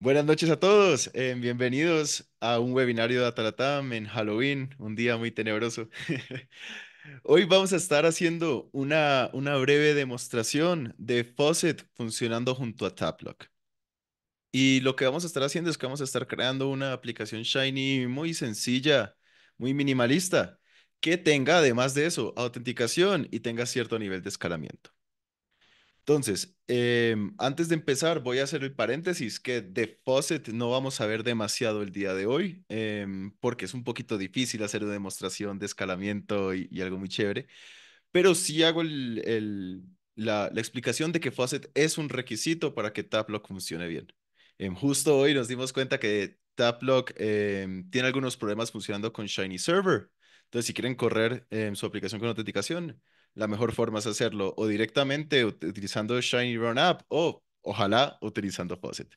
Buenas noches a todos, em, bienvenidos a un webinario de Atalatam en Halloween, un día muy tenebroso. Hoy vamos a estar haciendo una, una breve demostración de Faucet funcionando junto a Taplock. Y lo que vamos a estar haciendo es que vamos a estar creando una aplicación Shiny muy sencilla, muy minimalista, que tenga además de eso autenticación y tenga cierto nivel de escalamiento. Entonces, em, antes de empezar, voy a hacer el paréntesis que de Fawcett no vamos a ver demasiado el día de hoy, em, porque es un poquito difícil hacer una demostración de escalamiento y, algo muy chévere, pero sí hago la, explicación de que Fawcett es un requisito para que Taplock funcione bien. Em, justo hoy nos dimos cuenta que Taplock tiene algunos problemas funcionando con Shiny Server. Entonces, si quieren correr su aplicación con autenticación, la mejor forma es hacerlo o directamente utilizando Shiny Run App o ojalá utilizando Faucet.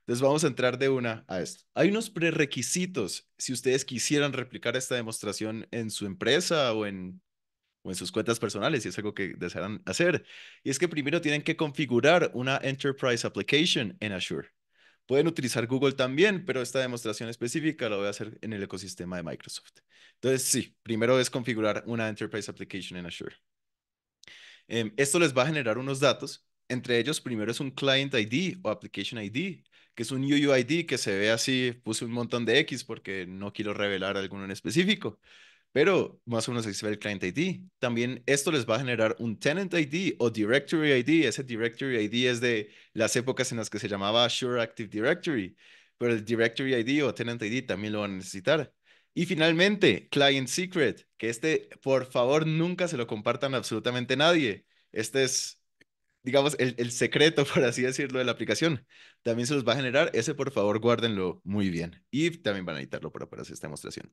Entonces vamos a entrar de una a esto. Hay unos prerequisitos si ustedes quisieran replicar esta demostración en su empresa o en, o en sus cuentas personales, si es algo que desean hacer. Y es que primero tienen que configurar una Enterprise Application en Azure. Pueden utilizar Google también, pero esta demostración específica la voy a hacer en el ecosistema de Microsoft. Entonces, sí, primero es configurar una Enterprise Application en Azure. Em, esto les va a generar unos datos. Entre ellos, primero es un Client ID o Application ID, que es un UUID que se ve así, puse un montón de X porque no quiero revelar alguno en específico. Pero más o menos se ve el client ID. También esto les va a generar un tenant ID o directory ID. Ese directory ID es de las épocas en las que se llamaba Sure Active Directory. Pero el directory ID o tenant ID también lo van a necesitar. Y finalmente, client secret, que este, por favor, nunca se lo compartan a absolutamente nadie. Este es, digamos, el, secreto, por así decirlo, de la aplicación. También se los va a generar. Ese, por favor, guárdenlo muy bien. Y también van a editarlo para, para hacer esta demostración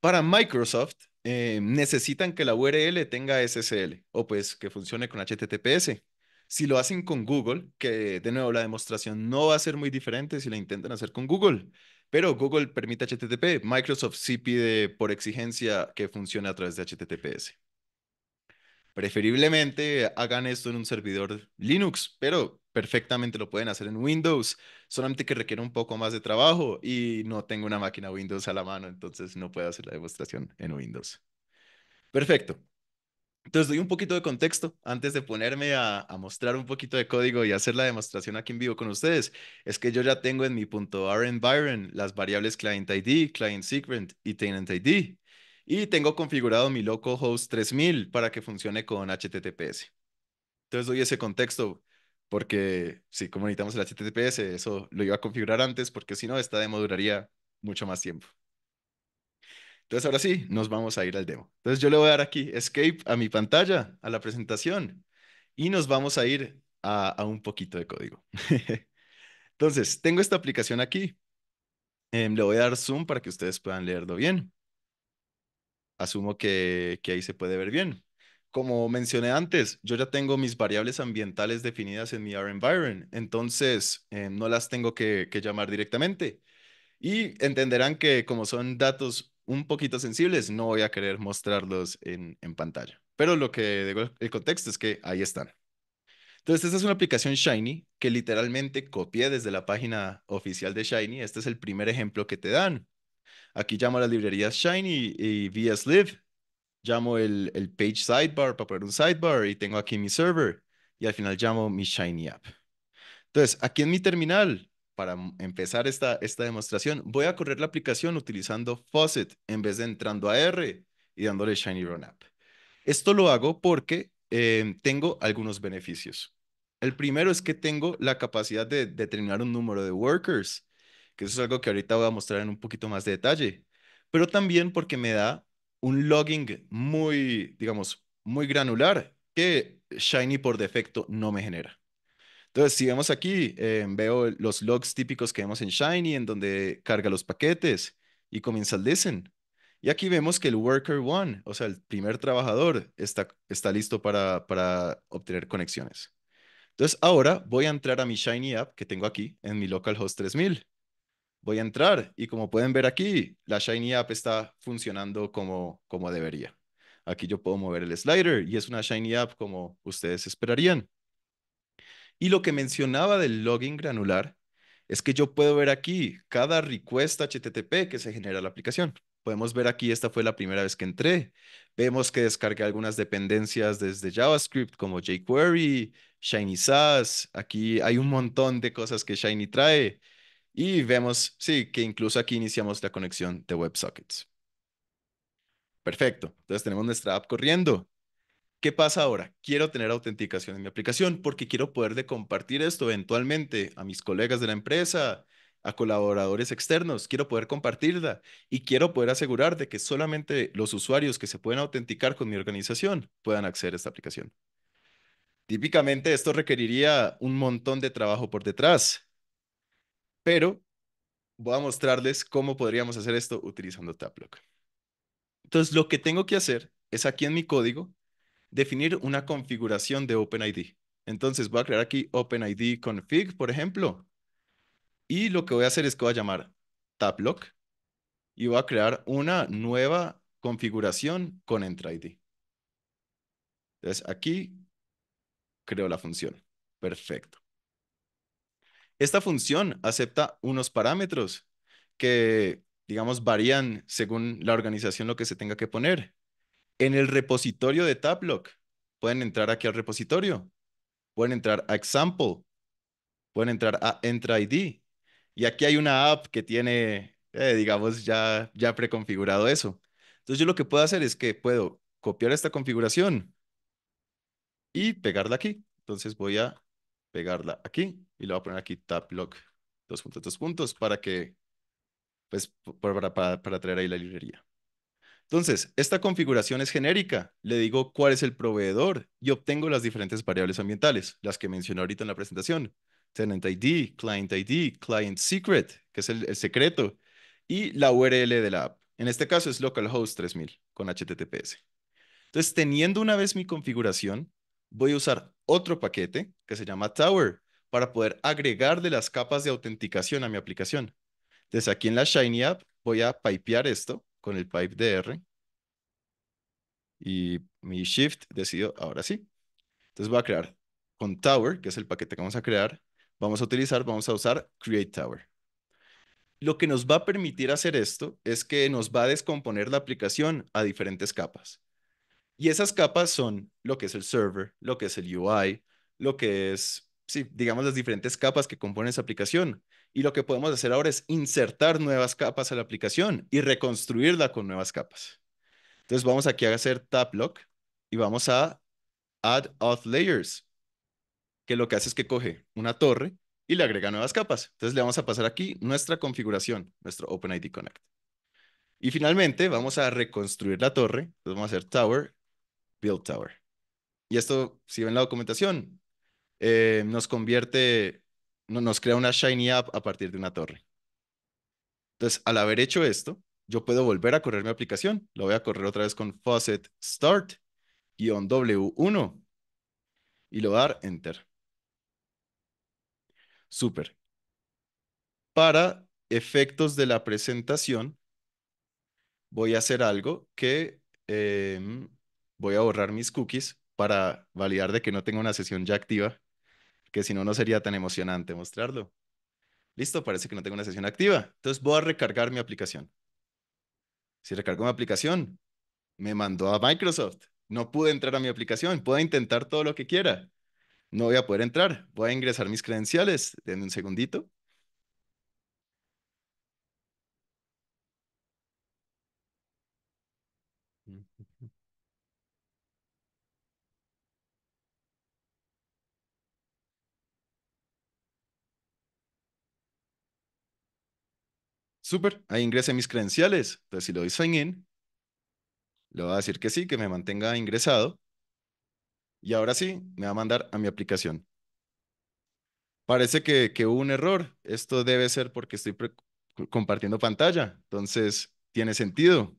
para Microsoft eh, necesitan que la URL tenga SSL o pues que funcione con HTTPS. Si lo hacen con Google, que de nuevo la demostración no va a ser muy diferente si la intentan hacer con Google, pero Google permite HTTP, Microsoft sí pide por exigencia que funcione a través de HTTPS. Preferiblemente hagan esto en un servidor Linux, pero perfectamente lo pueden hacer en Windows, solamente que requiere un poco más de trabajo y no tengo una máquina Windows a la mano, entonces no puedo hacer la demostración en Windows. Perfecto. Entonces doy un poquito de contexto antes de ponerme a, mostrar un poquito de código y hacer la demostración aquí en vivo con ustedes. Es que yo ya tengo en mi .r las variables client ID, client secret y tenant ID. Y tengo configurado mi localhost 3000 para que funcione con HTTPS. Entonces doy ese contexto porque si como necesitamos el HTTPS, eso lo iba a configurar antes porque si no, esta demo duraría mucho más tiempo. Entonces ahora sí, nos vamos a ir al demo. Entonces yo le voy a dar aquí escape a mi pantalla, a la presentación y nos vamos a ir a, un poquito de código. Entonces, tengo esta aplicación aquí. Em, le voy a dar zoom para que ustedes puedan leerlo bien asumo que, que ahí se puede ver bien. Como mencioné antes, yo ya tengo mis variables ambientales definidas en mi r entonces eh, no las tengo que, llamar directamente. Y entenderán que como son datos un poquito sensibles, no voy a querer mostrarlos en, en pantalla. Pero lo que el contexto es que ahí están. Entonces, esta es una aplicación Shiny que literalmente copié desde la página oficial de Shiny. Este es el primer ejemplo que te dan. Aquí llamo a las librerías Shiny y VS Live. Llamo el, page sidebar para poner un sidebar y tengo aquí mi server y al final llamo mi Shiny app. Entonces, aquí en mi terminal, para empezar esta, demostración, voy a correr la aplicación utilizando Faucet en vez de entrando a R y dándole Shiny Run App. Esto lo hago porque eh, tengo algunos beneficios. El primero es que tengo la capacidad de determinar un número de workers que eso es algo que ahorita voy a mostrar en un poquito más de detalle, pero también porque me da un logging muy, digamos, muy granular que Shiny por defecto no me genera. Entonces, si vemos aquí, eh, veo los logs típicos que vemos en Shiny, en donde carga los paquetes y comienza el listen. Y aquí vemos que el worker one, o sea, el primer trabajador, está, está listo para, para obtener conexiones. Entonces, ahora voy a entrar a mi Shiny app que tengo aquí en mi localhost 3000 voy a entrar y como pueden ver aquí, la Shiny App está funcionando como, como debería. Aquí yo puedo mover el slider y es una Shiny App como ustedes esperarían. Y lo que mencionaba del login granular es que yo puedo ver aquí cada request HTTP que se genera la aplicación. Podemos ver aquí, esta fue la primera vez que entré. Vemos que descargué algunas dependencias desde JavaScript como jQuery, Shiny Sass. Aquí hay un montón de cosas que Shiny trae. Y vemos, sí, que incluso aquí iniciamos la conexión de WebSockets. Perfecto. Entonces tenemos nuestra app corriendo. ¿Qué pasa ahora? Quiero tener autenticación en mi aplicación porque quiero poder compartir esto eventualmente a mis colegas de la empresa, a colaboradores externos. Quiero poder compartirla y quiero poder asegurar de que solamente los usuarios que se pueden autenticar con mi organización puedan acceder a esta aplicación. Típicamente esto requeriría un montón de trabajo por detrás pero voy a mostrarles cómo podríamos hacer esto utilizando Tablock. Entonces, lo que tengo que hacer es aquí en mi código definir una configuración de OpenID. Entonces, voy a crear aquí OpenID config, por ejemplo, y lo que voy a hacer es que voy a llamar Taplock y voy a crear una nueva configuración con EntraID. Entonces, aquí creo la función. Perfecto. Esta función acepta unos parámetros que, digamos, varían según la organización lo que se tenga que poner. En el repositorio de Tablock, pueden entrar aquí al repositorio, pueden entrar a Example, pueden entrar a ID, Y aquí hay una app que tiene, eh, digamos, ya, ya preconfigurado eso. Entonces yo lo que puedo hacer es que puedo copiar esta configuración y pegarla aquí. Entonces voy a pegarla aquí y le voy a poner aquí tab dos puntos, dos puntos, para que, pues, para, traer ahí la librería. Entonces, esta configuración es genérica. Le digo cuál es el proveedor y obtengo las diferentes variables ambientales, las que mencioné ahorita en la presentación. Tenant ID, Client ID, Client Secret, que es el, el secreto, y la URL de la app. En este caso es localhost 3000 con HTTPS. Entonces, teniendo una vez mi configuración, voy a usar otro paquete que se llama Tower para poder agregar de las capas de autenticación a mi aplicación. Desde aquí en la Shiny App voy a pipear esto con el pipe DR y mi shift decido ahora sí. Entonces voy a crear con Tower, que es el paquete que vamos a crear, vamos a utilizar, vamos a usar Create Tower. Lo que nos va a permitir hacer esto es que nos va a descomponer la aplicación a diferentes capas. Y esas capas son lo que es el server, lo que es el UI, lo que es, sí, digamos, las diferentes capas que componen esa aplicación. Y lo que podemos hacer ahora es insertar nuevas capas a la aplicación y reconstruirla con nuevas capas. Entonces vamos aquí a hacer tab lock y vamos a add auth layers, que lo que hace es que coge una torre y le agrega nuevas capas. Entonces le vamos a pasar aquí nuestra configuración, nuestro OpenID Connect. Y finalmente vamos a reconstruir la torre. Entonces vamos a hacer tower Build Tower. Y esto, si ven la documentación, eh, nos convierte, no, nos crea una Shiny App a partir de una torre. Entonces, al haber hecho esto, yo puedo volver a correr mi aplicación. Lo voy a correr otra vez con faucet start W1 y lo voy a dar enter. Súper. Para efectos de la presentación, voy a hacer algo que em, voy a borrar mis cookies para validar de que no tengo una sesión ya activa, que si no, no sería tan emocionante mostrarlo. Listo, parece que no tengo una sesión activa. Entonces voy a recargar mi aplicación. Si recargo mi aplicación, me mandó a Microsoft. No pude entrar a mi aplicación. Puedo intentar todo lo que quiera. No voy a poder entrar. Voy a ingresar mis credenciales. Denme un segundito. Super, ahí ingresé mis credenciales. Entonces, si lo doy sign in, le voy a decir que sí, que me mantenga ingresado. Y ahora sí, me va a mandar a mi aplicación. Parece que, hubo un error. Esto debe ser porque estoy compartiendo pantalla. Entonces, tiene sentido.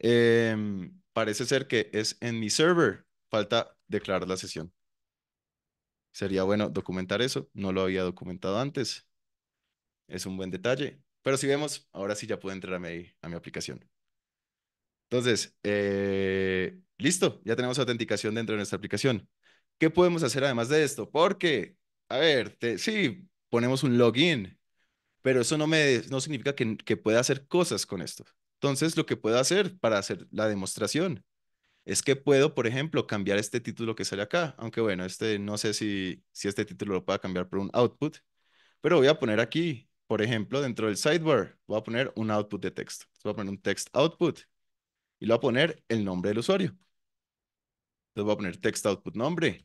Em, parece ser que es en mi server. Falta declarar la sesión. Sería bueno documentar eso. No lo había documentado antes. Es un buen detalle. Pero si vemos, ahora sí ya puedo entrar a mi, a mi aplicación. Entonces, eh, listo, ya tenemos autenticación dentro de nuestra aplicación. ¿Qué podemos hacer además de esto? Porque, a ver, sí, ponemos un login, pero eso no, me, no significa que, que pueda hacer cosas con esto. Entonces, lo que puedo hacer para hacer la demostración es que puedo, por ejemplo, cambiar este título que sale acá, aunque bueno, este no sé si, si este título lo pueda cambiar por un output, pero voy a poner aquí por ejemplo, dentro del sidebar, voy a poner un output de texto. Voy a poner un text output y le voy a poner el nombre del usuario. Entonces voy a poner text output nombre.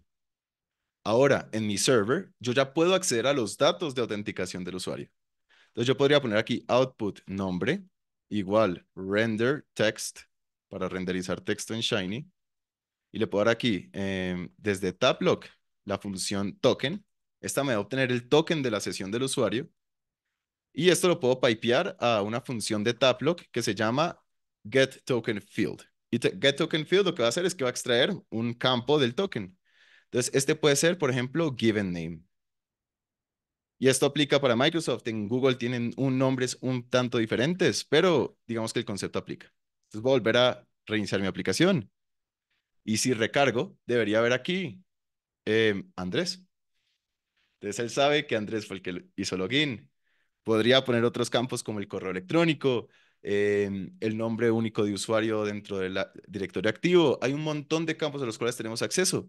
Ahora, en mi server, yo ya puedo acceder a los datos de autenticación del usuario. Entonces yo podría poner aquí output nombre igual render text para renderizar texto en Shiny. Y le puedo dar aquí, em, desde TabLock, la función token. Esta me va a obtener el token de la sesión del usuario y esto lo puedo pipear a una función de Taplock que se llama getTokenField. Y getTokenField lo que va a hacer es que va a extraer un campo del token. Entonces, este puede ser, por ejemplo, given name. Y esto aplica para Microsoft. En Google tienen un nombres un tanto diferentes, pero digamos que el concepto aplica. Entonces voy a volver a reiniciar mi aplicación. Y si recargo, debería haber aquí eh, Andrés. Entonces él sabe que Andrés fue el que hizo login. Podría poner otros campos como el correo electrónico, em, el nombre único de usuario dentro del directorio activo. Hay un montón de campos a los cuales tenemos acceso.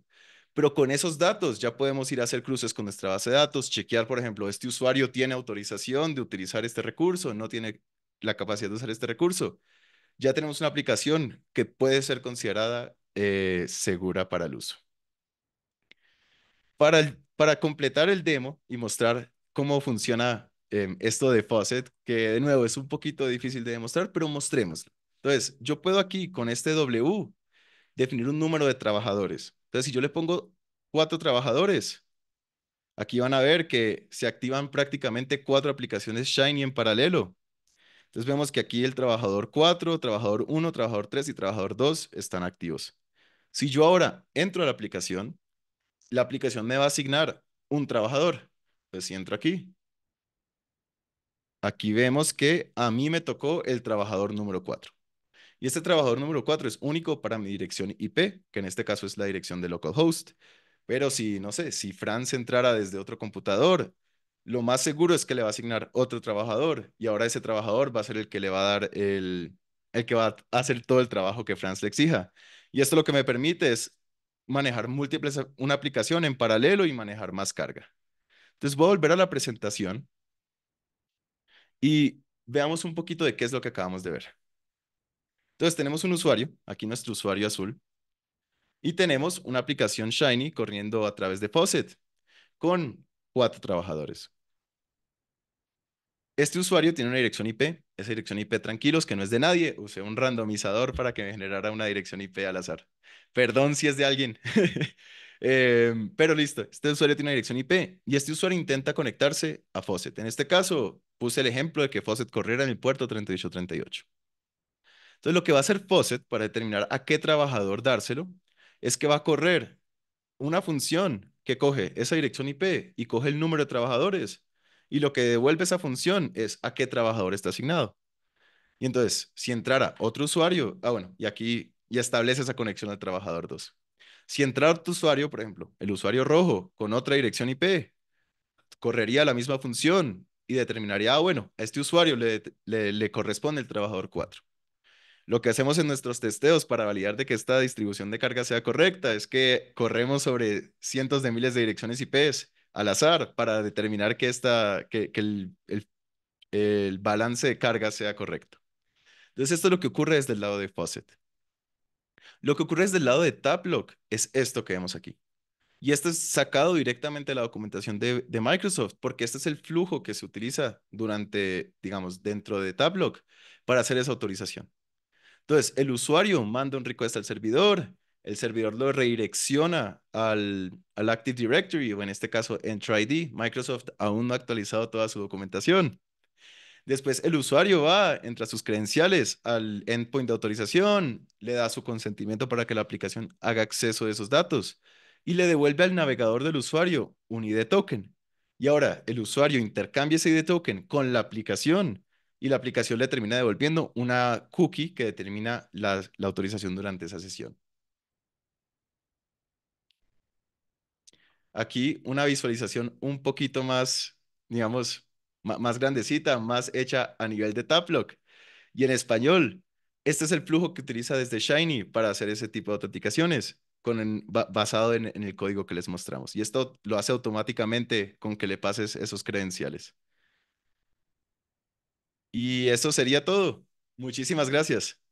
Pero con esos datos ya podemos ir a hacer cruces con nuestra base de datos, chequear, por ejemplo, este usuario tiene autorización de utilizar este recurso, no tiene la capacidad de usar este recurso. Ya tenemos una aplicación que puede ser considerada eh, segura para el uso. Para, para completar el demo y mostrar cómo funciona Em, esto de faucet que de nuevo es un poquito difícil de demostrar, pero mostrémoslo. Entonces, yo puedo aquí con este W definir un número de trabajadores. Entonces, si yo le pongo cuatro trabajadores, aquí van a ver que se activan prácticamente cuatro aplicaciones Shiny en paralelo. Entonces vemos que aquí el trabajador 4, trabajador 1, trabajador 3 y trabajador 2 están activos. Si yo ahora entro a la aplicación, la aplicación me va a asignar un trabajador. Entonces si entro aquí, Aquí vemos que a mí me tocó el trabajador número 4. Y este trabajador número 4 es único para mi dirección IP, que en este caso es la dirección de localhost. Pero si, no sé, si Franz entrara desde otro computador, lo más seguro es que le va a asignar otro trabajador y ahora ese trabajador va a ser el que le va a dar el, el que va a hacer todo el trabajo que Franz le exija. Y esto lo que me permite es manejar múltiples, una aplicación en paralelo y manejar más carga. Entonces voy a volver a la presentación y veamos un poquito de qué es lo que acabamos de ver. Entonces tenemos un usuario, aquí nuestro usuario azul, y tenemos una aplicación Shiny corriendo a través de Faucet con cuatro trabajadores. Este usuario tiene una dirección IP, esa dirección IP tranquilos que no es de nadie, usé un randomizador para que me generara una dirección IP al azar. Perdón si es de alguien. Em, pero listo, este usuario tiene una dirección IP y este usuario intenta conectarse a Faucet. En este caso, Puse el ejemplo de que Fawcett corriera en el puerto 3838. Entonces, lo que va a hacer Fawcett para determinar a qué trabajador dárselo es que va a correr una función que coge esa dirección IP y coge el número de trabajadores y lo que devuelve esa función es a qué trabajador está asignado. Y entonces, si entrara otro usuario, ah, bueno, y aquí ya establece esa conexión al trabajador 2. Si entrara otro usuario, por ejemplo, el usuario rojo con otra dirección IP, correría la misma función y determinaría, ah, bueno, a este usuario le, le, corresponde el trabajador 4. Lo que hacemos en nuestros testeos para validar de que esta distribución de carga sea correcta es que corremos sobre cientos de miles de direcciones IPs al azar para determinar que, esta, que, el, balance de carga sea correcto. Entonces, esto es lo que ocurre desde el lado de Faucet. Lo que ocurre desde el lado de Taplock es esto que vemos aquí. Y esto es sacado directamente de la documentación de, Microsoft, porque este es el flujo que se utiliza durante, digamos, dentro de Tablock para hacer esa autorización. Entonces, el usuario manda un request al servidor, el servidor lo redirecciona al, Active Directory, o en este caso, ID. Microsoft aún no ha actualizado toda su documentación. Después el usuario va, entra sus credenciales al endpoint de autorización, le da su consentimiento para que la aplicación haga acceso a esos datos y le devuelve al navegador del usuario un ID token. Y ahora el usuario intercambia ese ID token con la aplicación y la aplicación le termina devolviendo una cookie que determina la, autorización durante esa sesión. Aquí una visualización un poquito más, digamos, más grandecita, más hecha a nivel de Taplock. Y en español, este es el flujo que utiliza desde Shiny para hacer ese tipo de autenticaciones basado en, en, el código que les mostramos. Y esto lo hace automáticamente con que le pases esos credenciales. Y eso sería todo. Muchísimas gracias.